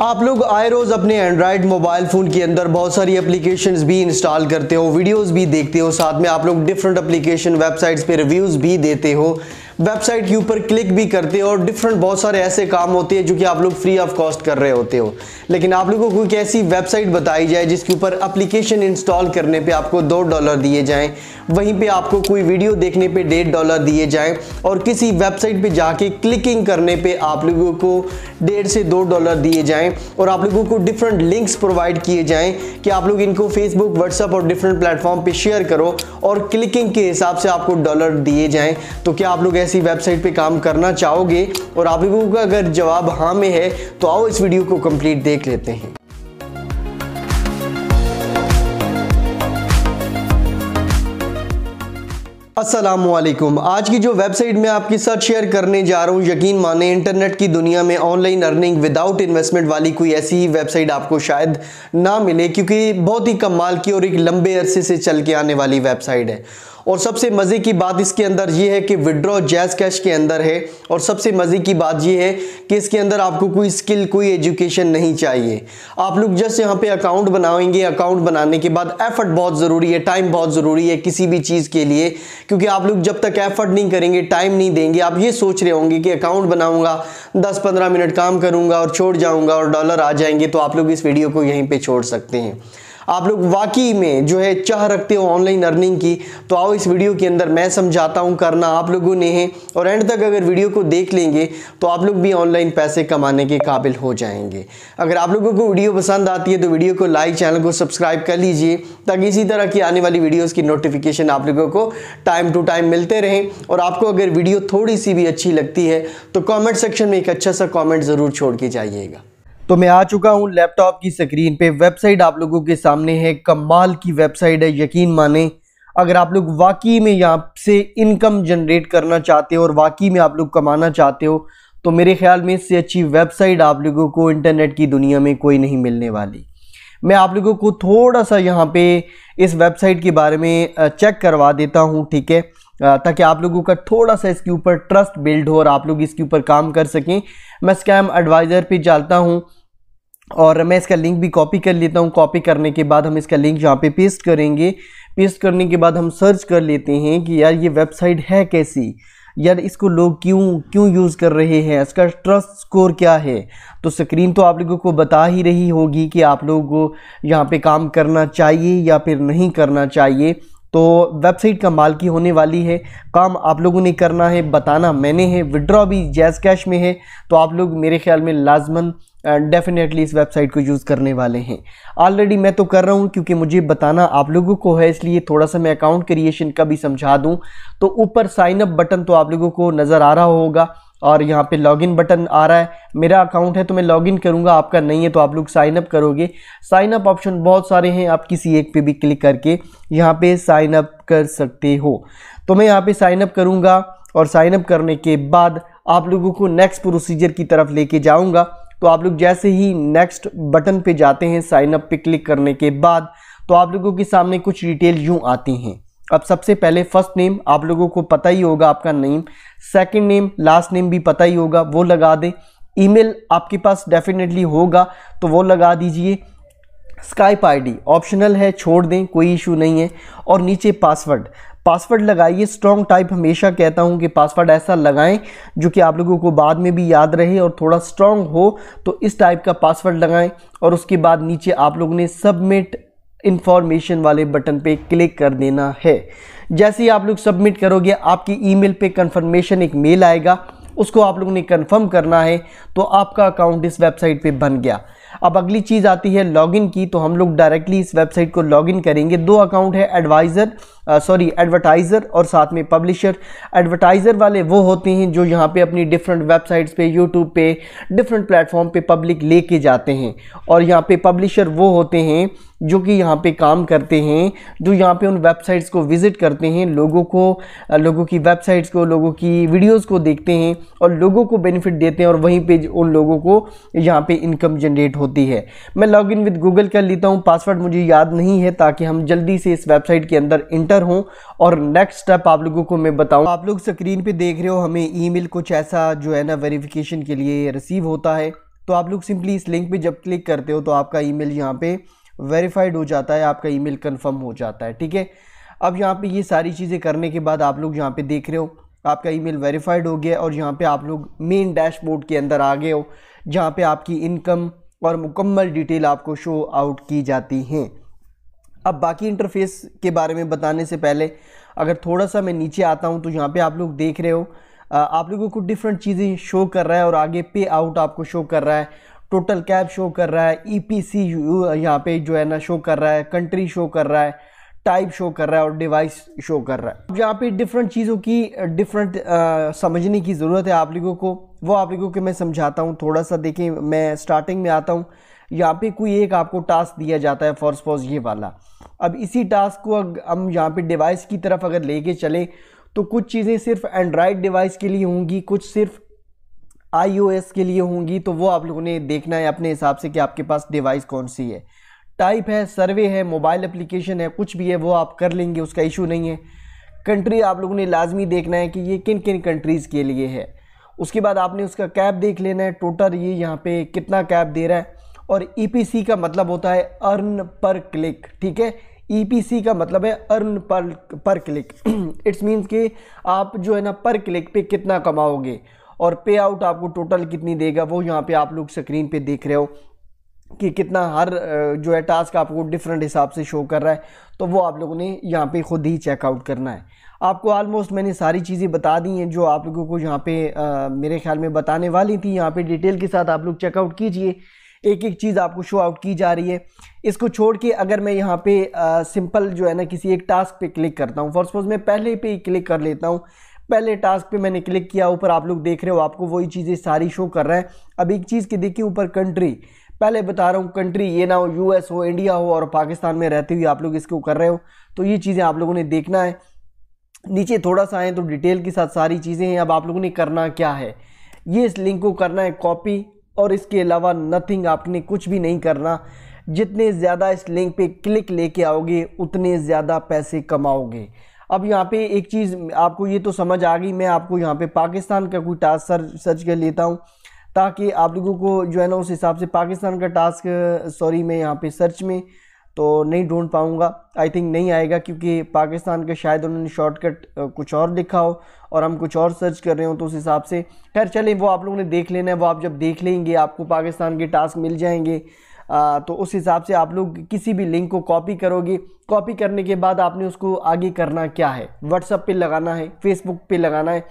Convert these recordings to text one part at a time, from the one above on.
आप लोग आए रोज़ अपने एंड्रॉयड मोबाइल फ़ोन के अंदर बहुत सारी एप्लीकेशंस भी इंस्टॉल करते हो वीडियोस भी देखते हो साथ में आप लोग डिफरेंट एप्लीकेशन वेबसाइट्स पे रिव्यूज़ भी देते हो वेबसाइट के ऊपर क्लिक भी करते हो और डिफरेंट बहुत सारे ऐसे काम होते हैं जो कि आप लोग फ्री ऑफ कॉस्ट कर रहे होते हो लेकिन आप लोगों को एक ऐसी वेबसाइट बताई जाए जिसके ऊपर अप्लीकेशन इंस्टॉल करने पर आपको दो डॉलर दिए जाएँ वहीं पर आपको कोई वीडियो देखने पर डेढ़ डॉलर दिए जाएँ और किसी वेबसाइट पर जाके क्लिकिंग करने पर आप लोगों को डेढ़ से दो डॉलर दिए जाएँ और आप लोगों को डिफरेंट लिंक्स प्रोवाइड किए जाएँ कि आप लोग इनको फेसबुक व्हाट्सअप और डिफरेंट प्लेटफॉर्म पर शेयर करो और क्लिकिंग के हिसाब से आपको डॉलर दिए जाएं तो क्या आप लोग ऐसी वेबसाइट पे काम करना चाहोगे और आप लोगों का अगर जवाब हाँ में है तो आओ इस वीडियो को कंप्लीट देख लेते हैं असलम आज की जो वेबसाइट में आपके साथ शेयर करने जा रहा हूँ यकीन माने इंटरनेट की दुनिया में ऑनलाइन अर्निंग विदाउट इन्वेस्टमेंट वाली कोई ऐसी ही वेबसाइट आपको शायद ना मिले क्योंकि बहुत ही कमाल की और एक लंबे अरसे से चल के आने वाली वेबसाइट है और सबसे मज़े की बात इसके अंदर ये है कि विड्रॉ जैज कैश के अंदर है और सबसे मज़े की बात ये है कि इसके अंदर आपको कोई स्किल कोई एजुकेशन नहीं चाहिए आप लोग जस्ट यहाँ पे अकाउंट बनाएंगे अकाउंट बनाने के बाद एफर्ट बहुत ज़रूरी है टाइम बहुत ज़रूरी है किसी भी चीज़ के लिए क्योंकि आप लोग जब तक एफर्ट नहीं करेंगे टाइम नहीं देंगे आप ये सोच रहे होंगे कि अकाउंट बनाऊँगा दस पंद्रह मिनट काम करूँगा और छोड़ जाऊँगा और डॉलर आ जाएंगे तो आप लोग इस वीडियो को यहीं पर छोड़ सकते हैं आप लोग वाकई में जो है चाह रखते हो ऑनलाइन अर्निंग की तो आओ इस वीडियो के अंदर मैं समझाता हूँ करना आप लोगों ने है और एंड तक अगर वीडियो को देख लेंगे तो आप लोग भी ऑनलाइन पैसे कमाने के काबिल हो जाएंगे अगर आप लोगों को वीडियो पसंद आती है तो वीडियो को लाइक चैनल को सब्सक्राइब कर लीजिए ताकि इसी तरह की आने वाली वीडियोज़ की नोटिफिकेशन आप लोगों को टाइम टू टाइम मिलते रहें और आपको अगर वीडियो थोड़ी सी भी अच्छी लगती है तो कॉमेंट सेक्शन में एक अच्छा सा कॉमेंट ज़रूर छोड़ के जाइएगा तो मैं आ चुका हूँ लैपटॉप की स्क्रीन पे वेबसाइट आप लोगों के सामने है कमाल की वेबसाइट है यकीन माने अगर आप लोग वाकई में यहाँ से इनकम जनरेट करना चाहते हो और वाकई में आप लोग कमाना चाहते हो तो मेरे ख्याल में इससे अच्छी वेबसाइट आप लोगों को इंटरनेट की दुनिया में कोई नहीं मिलने वाली मैं आप लोगों को थोड़ा सा यहाँ पे इस वेबसाइट के बारे में चेक करवा देता हूँ ठीक है ताकि आप लोगों का थोड़ा सा इसके ऊपर ट्रस्ट बिल्ड हो और आप लोग इसके ऊपर काम कर सकें मैं स्कैम एडवाइज़र पे जाता हूँ और मैं इसका लिंक भी कॉपी कर लेता हूँ कॉपी करने के बाद हम इसका लिंक यहाँ पे पेस्ट करेंगे पेस्ट करने के बाद हम सर्च कर लेते हैं कि यार ये वेबसाइट है कैसी यार इसको लोग क्यों क्यों यूज़ कर रहे हैं इसका ट्रस्ट स्कोर क्या है तो स्क्रीन तो आप लोगों को बता ही रही होगी कि आप लोगों को यहाँ पे काम करना चाहिए या फिर नहीं करना चाहिए तो वेबसाइट माल की होने वाली है काम आप लोगों ने करना है बताना मैंने है विड्रॉ भी जैज़ कैश में है तो आप लोग मेरे ख्याल में लाजमन डेफिनेटली इस वेबसाइट को यूज़ करने वाले हैं ऑलरेडी मैं तो कर रहा हूँ क्योंकि मुझे बताना आप लोगों को है इसलिए थोड़ा सा मैं अकाउंट क्रिएशन का भी समझा दूँ तो ऊपर साइनअप बटन तो आप लोगों को नज़र आ रहा होगा और यहाँ पे लॉगिन बटन आ रहा है मेरा अकाउंट है तो मैं लॉगिन करूँगा आपका नहीं है तो आप लोग साइन अप करोगे साइन अप ऑप्शन बहुत सारे हैं आप किसी एक पे भी क्लिक करके यहाँ पे साइन अप कर सकते हो तो मैं यहाँ पे साइन अप करूँगा और साइन अप करने के बाद आप लोगों को नेक्स्ट प्रोसीजर की तरफ लेके जाऊँगा तो आप लोग जैसे ही नेक्स्ट बटन पर जाते हैं साइन अप क्लिक करने के बाद तो आप लोगों के सामने कुछ डिटेल यूँ आती हैं अब सबसे पहले फर्स्ट नेम आप लोगों को पता ही होगा आपका name second name last name भी पता ही होगा वो लगा दें ईमेल आपके पास डेफिनेटली होगा तो वो लगा दीजिए स्काइप आईडी ऑप्शनल है छोड़ दें कोई इशू नहीं है और नीचे पासवर्ड पासवर्ड लगाइए स्ट्रॉन्ग टाइप हमेशा कहता हूँ कि पासवर्ड ऐसा लगाएं जो कि आप लोगों को बाद में भी याद रहे और थोड़ा स्ट्रॉन्ग हो तो इस टाइप का पासवर्ड लगाएं और उसके बाद नीचे आप लोगों ने सबमिट इन्फॉर्मेशन वाले बटन पे क्लिक कर देना है जैसे ही आप लोग सबमिट करोगे आपकी ईमेल पे कंफर्मेशन एक मेल आएगा उसको आप लोगों ने कंफर्म करना है तो आपका अकाउंट इस वेबसाइट पे बन गया अब अगली चीज़ आती है लॉगिन की तो हम लोग डायरेक्टली इस वेबसाइट को लॉगिन करेंगे दो अकाउंट है एडवाइज़र सॉरी एडवर्टाइज़र और साथ में पब्लिशर एडवर्टाइज़र वाले वो होते हैं जो यहाँ पे अपनी डिफरेंट वेबसाइट्स पे यूट्यूब पे डिफरेंट प्लेटफॉर्म पे पब्लिक लेके जाते हैं और यहाँ पे पब्लिशर वो होते हैं जो कि यहाँ पे काम करते हैं जो यहाँ पे उन वेबसाइट्स को विज़िट करते हैं लोगों को लोगों की वेबसाइट्स को लोगों की वीडियोज़ को देखते हैं और लोगों को बेनिफिट देते हैं और वहीं पे उन लोगों को यहाँ पे इनकम जनरेट होती है मैं लॉगिन विद गूगल कर लेता हूँ पासवर्ड मुझे याद नहीं है ताकि हम जल्दी से इस वेबसाइट के अंदर इंटर एडिटर हो और नेक्स्ट स्टेप आप लोगों को मैं बताऊँ आप लोग स्क्रीन पे देख रहे हो हमें ईमेल कुछ ऐसा जो है ना वेरिफिकेशन के लिए रिसीव होता है तो आप लोग सिंपली इस लिंक पे जब क्लिक करते हो तो आपका ईमेल यहाँ पर वेरीफाइड हो जाता है आपका ई कंफर्म हो जाता है ठीक है अब यहाँ पर ये सारी चीज़ें करने के बाद आप लोग यहाँ पर देख रहे हो आपका ई वेरीफाइड हो गया और यहाँ पर आप लोग मेन डैशबोर्ड के अंदर आ गए हो जहाँ पर आपकी इनकम और मुकम्मल डिटेल आपको शो आउट की जाती हैं अब बाकी इंटरफेस के बारे में बताने से पहले अगर थोड़ा सा मैं नीचे आता हूँ तो यहाँ पे आप लोग देख रहे हो आप लोगों को डिफरेंट चीज़ें शो कर रहा है और आगे पे आउट आपको शो कर रहा है टोटल कैब शो कर रहा है ई पी सी यहाँ पे जो है ना शो कर रहा है कंट्री शो कर रहा है टाइप शो कर रहा है और डिवाइस शो कर रहा है अब यहाँ पे डिफरेंट चीज़ों की डिफरेंट समझने की ज़रूरत है आप लोगों को वो आप लोगों के मैं समझाता हूँ थोड़ा सा देखें मैं स्टार्टिंग में आता हूँ यहाँ पे कोई एक आपको टास्क दिया जाता है फॉर सपोज ये वाला अब इसी टास्क को हम यहाँ पे डिवाइस की तरफ अगर लेके चले तो कुछ चीज़ें सिर्फ एंड्राइड डिवाइस के लिए होंगी कुछ सिर्फ आईओएस के लिए होंगी तो वो आप लोगों ने देखना है अपने हिसाब से कि आपके पास डिवाइस कौन सी है टाइप है सर्वे है मोबाइल अप्लीकेशन है कुछ भी है वो आप कर लेंगे उसका इशू नहीं है कंट्री आप लोगों ने लाजमी देखना है कि ये किन किन कंट्रीज़ के लिए है उसके बाद आपने उसका कैब देख लेना है टोटल ये यहाँ पे कितना कैब दे रहा है और ई e का मतलब होता है अर्न पर क्लिक ठीक है ई e का मतलब है अर्न पर पर क्लिक इट्स मीन्स कि आप जो है ना पर क्लिक पे कितना कमाओगे और पे आउट आपको टोटल कितनी देगा वो यहाँ पे आप लोग स्क्रीन पे देख रहे हो कि कितना हर जो है टास्क आपको डिफरेंट हिसाब से शो कर रहा है तो वो आप लोगों ने यहाँ पे खुद ही चेकआउट करना है आपको आलमोस्ट मैंने सारी चीज़ें बता दी हैं जो आप लोगों को यहाँ पे आ, मेरे ख्याल में बताने वाली थी यहाँ पे डिटेल के साथ आप लोग चेकआउट कीजिए एक एक चीज़ आपको शो आउट की जा रही है इसको छोड़ के अगर मैं यहाँ पे आ, सिंपल जो है ना किसी एक टास्क पे क्लिक करता हूँ फॉर सपोज मैं पहले पे ही क्लिक कर लेता हूँ पहले टास्क पे मैंने क्लिक किया ऊपर आप लोग देख रहे हो आपको वही चीज़ें सारी शो कर रहा है अब एक चीज़ की देखिए ऊपर कंट्री पहले बता रहा हूँ कंट्री ये ना हो यू हो इंडिया हो और पाकिस्तान में रहते हुए आप लोग इसको कर रहे हो तो ये चीज़ें आप लोगों ने देखना है नीचे थोड़ा सा आए तो डिटेल के साथ सारी चीज़ें हैं अब आप लोगों ने करना क्या है ये इस लिंक को करना है कॉपी और इसके अलावा नथिंग आपने कुछ भी नहीं करना जितने ज़्यादा इस लिंक पे क्लिक लेके आओगे उतने ज़्यादा पैसे कमाओगे अब यहाँ पे एक चीज़ आपको ये तो समझ आ गई मैं आपको यहाँ पे पाकिस्तान का कोई टास्क सर्च सर्च कर लेता हूँ ताकि आप लोगों को जो है ना उस हिसाब से पाकिस्तान का टास्क सॉरी मैं यहाँ पे सर्च में तो नहीं ढूंढ पाऊँगा आई थिंक नहीं आएगा क्योंकि पाकिस्तान के शायद उन्होंने शॉर्टकट कुछ और लिखा हो और हम कुछ और सर्च कर रहे हो तो उस हिसाब से खैर चले वो आप लोगों ने देख लेना है वो आप जब देख लेंगे आपको पाकिस्तान के टास्क मिल जाएंगे आ, तो उस हिसाब से आप लोग किसी भी लिंक को कॉपी करोगे कॉपी करने के बाद आपने उसको आगे करना क्या है व्हाट्सअप पे लगाना है फेसबुक पे लगाना है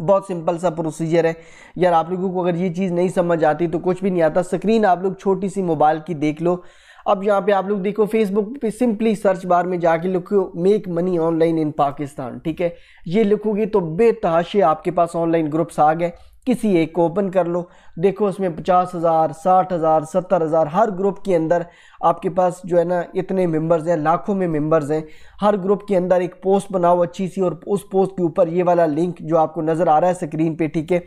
बहुत सिंपल सा प्रोसीजर है यार आप लोगों को अगर ये चीज़ नहीं समझ आती तो कुछ भी नहीं आता स्क्रीन आप लोग छोटी सी मोबाइल की देख लो अब यहाँ पे आप लोग देखो फेसबुक पे सिंपली सर्च बार में जाके लिखो make money online in Pakistan ठीक है ये लिखोगे तो बेतहाशे आपके पास ऑनलाइन ग्रुप्स आ गए किसी एक को ओपन कर लो देखो उसमें पचास हज़ार साठ हज़ार सत्तर हज़ार हर ग्रुप के अंदर आपके पास जो है ना इतने मेंबर्स हैं लाखों में मेंबर्स हैं हर ग्रुप के अंदर एक पोस्ट बनाओ अच्छी सी और उस पोस्ट के ऊपर ये वाला लिंक जो आपको नज़र आ रहा है स्क्रीन पे ठीक है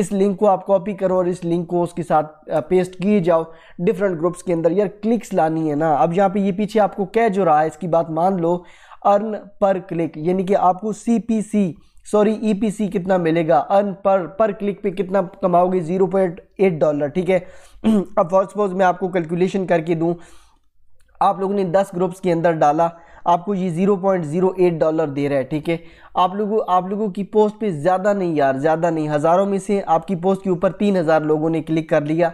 इस लिंक को आप कॉपी करो और इस लिंक को उसके साथ पेस्ट किए जाओ डिफरेंट ग्रुप्स के अंदर यार क्लिक्स लानी है ना अब यहाँ पे ये पीछे आपको कह जो रहा है इसकी बात मान लो अर्न पर क्लिक यानी कि आपको सी पी सी सॉरी ई कितना मिलेगा अर्न पर पर क्लिक पे कितना कमाओगे जीरो पॉइंट एट डॉलर ठीक है अब फॉर सपोज मैं आपको कैलकुलेशन करके दूँ आप लोगों ने दस ग्रुप्स के अंदर डाला आपको ये zero point zero eight dollar दे रहा है ठीक है आप लोगों आप लोगों की पोस्ट पे ज़्यादा नहीं यार ज़्यादा नहीं हज़ारों में से आपकी पोस्ट के ऊपर तीन हज़ार लोगों ने क्लिक कर लिया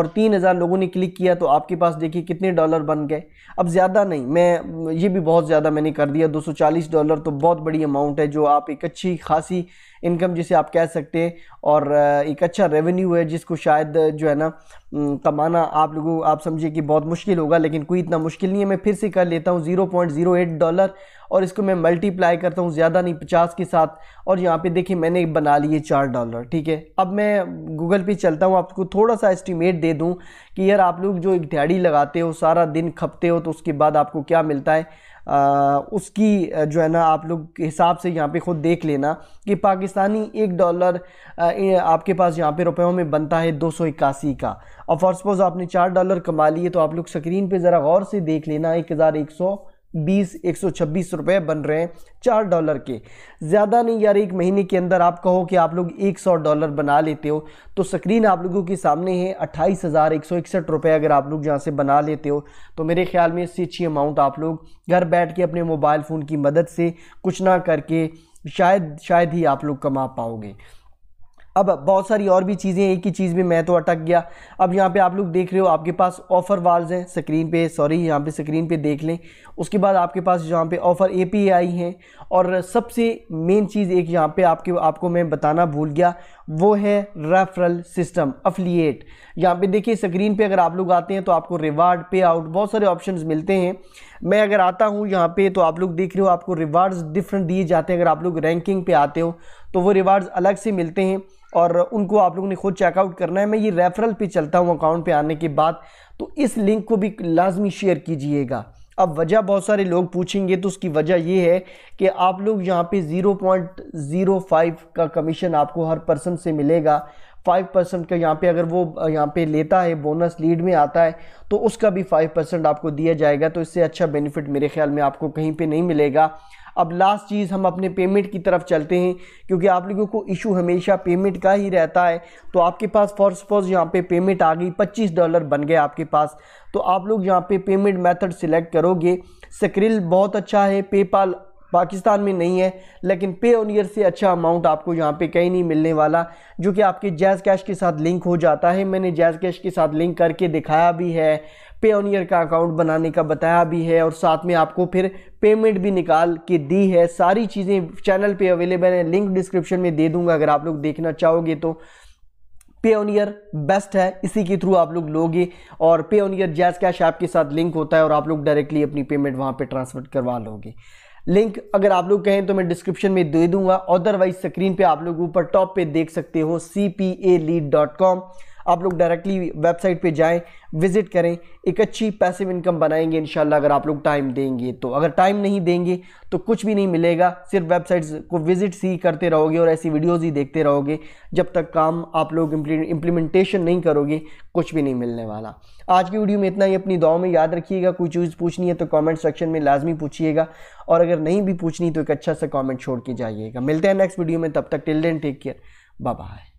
और तीन हज़ार लोगों ने क्लिक किया तो आपके पास देखिए कितने डॉलर बन गए अब ज़्यादा नहीं मैं ये भी बहुत ज़्यादा मैंने कर दिया चालीस डॉलर तो बहुत बड़ी अमाउंट है जो आप एक अच्छी खासी इनकम जिसे आप कह सकते हैं और एक अच्छा रेवेन्यू है जिसको शायद जो है ना कमाना आप लोगों आप समझिए कि बहुत मुश्किल होगा लेकिन कोई इतना मुश्किल नहीं है मैं फिर से कर लेता हूँ zero point zero eight dollar और इसको मैं मल्टीप्लाई करता हूँ ज़्यादा नहीं पचास के साथ और यहाँ पे देखिए मैंने बना लिए चार डॉलर ठीक है अब मैं गूगल पे चलता हूँ आपको थोड़ा सा एस्टिमेट दे दूँ कि यार आप लोग जो एक दिहाड़ी लगाते हो सारा दिन खपते हो तो उसके बाद आपको क्या मिलता है आ, उसकी जो है ना आप लोग के हिसाब से यहाँ पे खुद देख लेना कि पाकिस्तानी एक डॉलर आपके पास यहाँ पे रुपयों में बनता है दो सौ इक्यासी का और फॉर सपोज आपने चार डॉलर कमा लिए तो आप लोग स्क्रीन पे ज़रा गौर से देख लेना एक हज़ार एक सौ बीस एक सौ छब्बीस रुपये बन रहे हैं चार डॉलर के ज़्यादा नहीं यार एक महीने के अंदर आप कहो कि आप लोग एक सौ डॉलर बना लेते हो तो स्क्रीन आप लोगों के सामने है अट्ठाईस हज़ार एक सौ इकसठ रुपये अगर आप लोग यहाँ से बना लेते हो तो मेरे ख्याल में इससे अच्छी अमाउंट आप लोग घर बैठ के अपने मोबाइल फ़ोन की मदद से कुछ ना करके शायद शायद ही आप लोग कमा पाओगे अब बहुत सारी और भी चीज़ें एक ही चीज़ में मैं तो अटक गया अब यहाँ पे आप लोग देख रहे हो आपके पास ऑफ़र वाल्स हैं स्क्रीन पे सॉरी यहाँ पे स्क्रीन पे देख लें उसके बाद आपके पास यहाँ पे ऑफ़र ए आई हैं और सबसे मेन चीज़ एक यहाँ पे आपके आपको मैं बताना भूल गया वो है रेफरल सिस्टम अफिलिएट यहाँ पे देखिए स्क्रीन पे अगर आप लोग आते हैं तो आपको रिवार्ड पे आउट बहुत सारे ऑप्शंस मिलते हैं मैं अगर आता हूँ यहाँ पे तो आप लोग देख रहे हो आपको रिवार्ड्स डिफरेंट दिए जाते हैं अगर आप लोग रैंकिंग पे आते हो तो वो रिवार्ड्स अलग से मिलते हैं और उनको आप लोगों ने खुद चेकआउट करना है मैं ये रेफरल पे चलता हूँ अकाउंट पे आने के बाद तो इस लिंक को भी लाजमी शेयर कीजिएगा अब वजह बहुत सारे लोग पूछेंगे तो उसकी वजह यह है कि आप लोग यहाँ पे 0.05 का कमीशन आपको हर पर्सन से मिलेगा फाइव परसेंट का यहाँ पे अगर वो यहाँ पे लेता है बोनस लीड में आता है तो उसका भी फाइव परसेंट आपको दिया जाएगा तो इससे अच्छा बेनिफिट मेरे ख्याल में आपको कहीं पे नहीं मिलेगा अब लास्ट चीज़ हम अपने पेमेंट की तरफ चलते हैं क्योंकि आप लोगों को इशू हमेशा पेमेंट का ही रहता है तो आपके पास फॉर सपोज यहाँ पे पेमेंट आ गई 25 डॉलर बन गए आपके पास तो आप लोग यहाँ पे पेमेंट मेथड सिलेक्ट करोगे स्क्रिल बहुत अच्छा है पेपाल पाकिस्तान में नहीं है लेकिन पे ऑन ईयर से अच्छा अमाउंट आपको यहाँ पे कहीं नहीं मिलने वाला जो कि आपके जैज़ कैश के साथ लिंक हो जाता है मैंने जैज़ कैश के साथ लिंक करके दिखाया भी है पे ऑन ईयर का अकाउंट बनाने का बताया भी है और साथ में आपको फिर पेमेंट भी निकाल के दी है सारी चीज़ें चैनल पर अवेलेबल है लिंक डिस्क्रिप्शन में दे दूँगा अगर आप लोग देखना चाहोगे तो पे ऑन ईयर बेस्ट है इसी के थ्रू आप लोग लोगे और Payoneer JazzCash app के साथ लिंक होता है और आप लोग डायरेक्टली अपनी पेमेंट वहाँ पर ट्रांसफर करवा लोगे लिंक अगर आप लोग कहें तो मैं डिस्क्रिप्शन में दे दूंगा अदरवाइज स्क्रीन पे आप लोग ऊपर टॉप पे देख सकते हो C P A lead dot com आप लोग डायरेक्टली वेबसाइट पे जाएं विज़िट करें एक अच्छी पैसिव इनकम बनाएंगे इन अगर आप लोग टाइम देंगे तो अगर टाइम नहीं देंगे तो कुछ भी नहीं मिलेगा सिर्फ वेबसाइट्स को विज़िट ही करते रहोगे और ऐसी वीडियोज़ ही देखते रहोगे जब तक काम आप लोग इम्प्लीमेंटेशन नहीं करोगे कुछ भी नहीं मिलने वाला आज की वीडियो में इतना ही अपनी दुआ में याद रखिएगा कोई चीज़ पूछनी है तो कॉमेंट सेक्शन में लाजमी पूछिएगा और अगर नहीं भी पूछनी तो एक अच्छा सा कॉमेंट छोड़ के जाइएगा मिलते हैं नेक्स्ट वीडियो में तब तक till then take care bye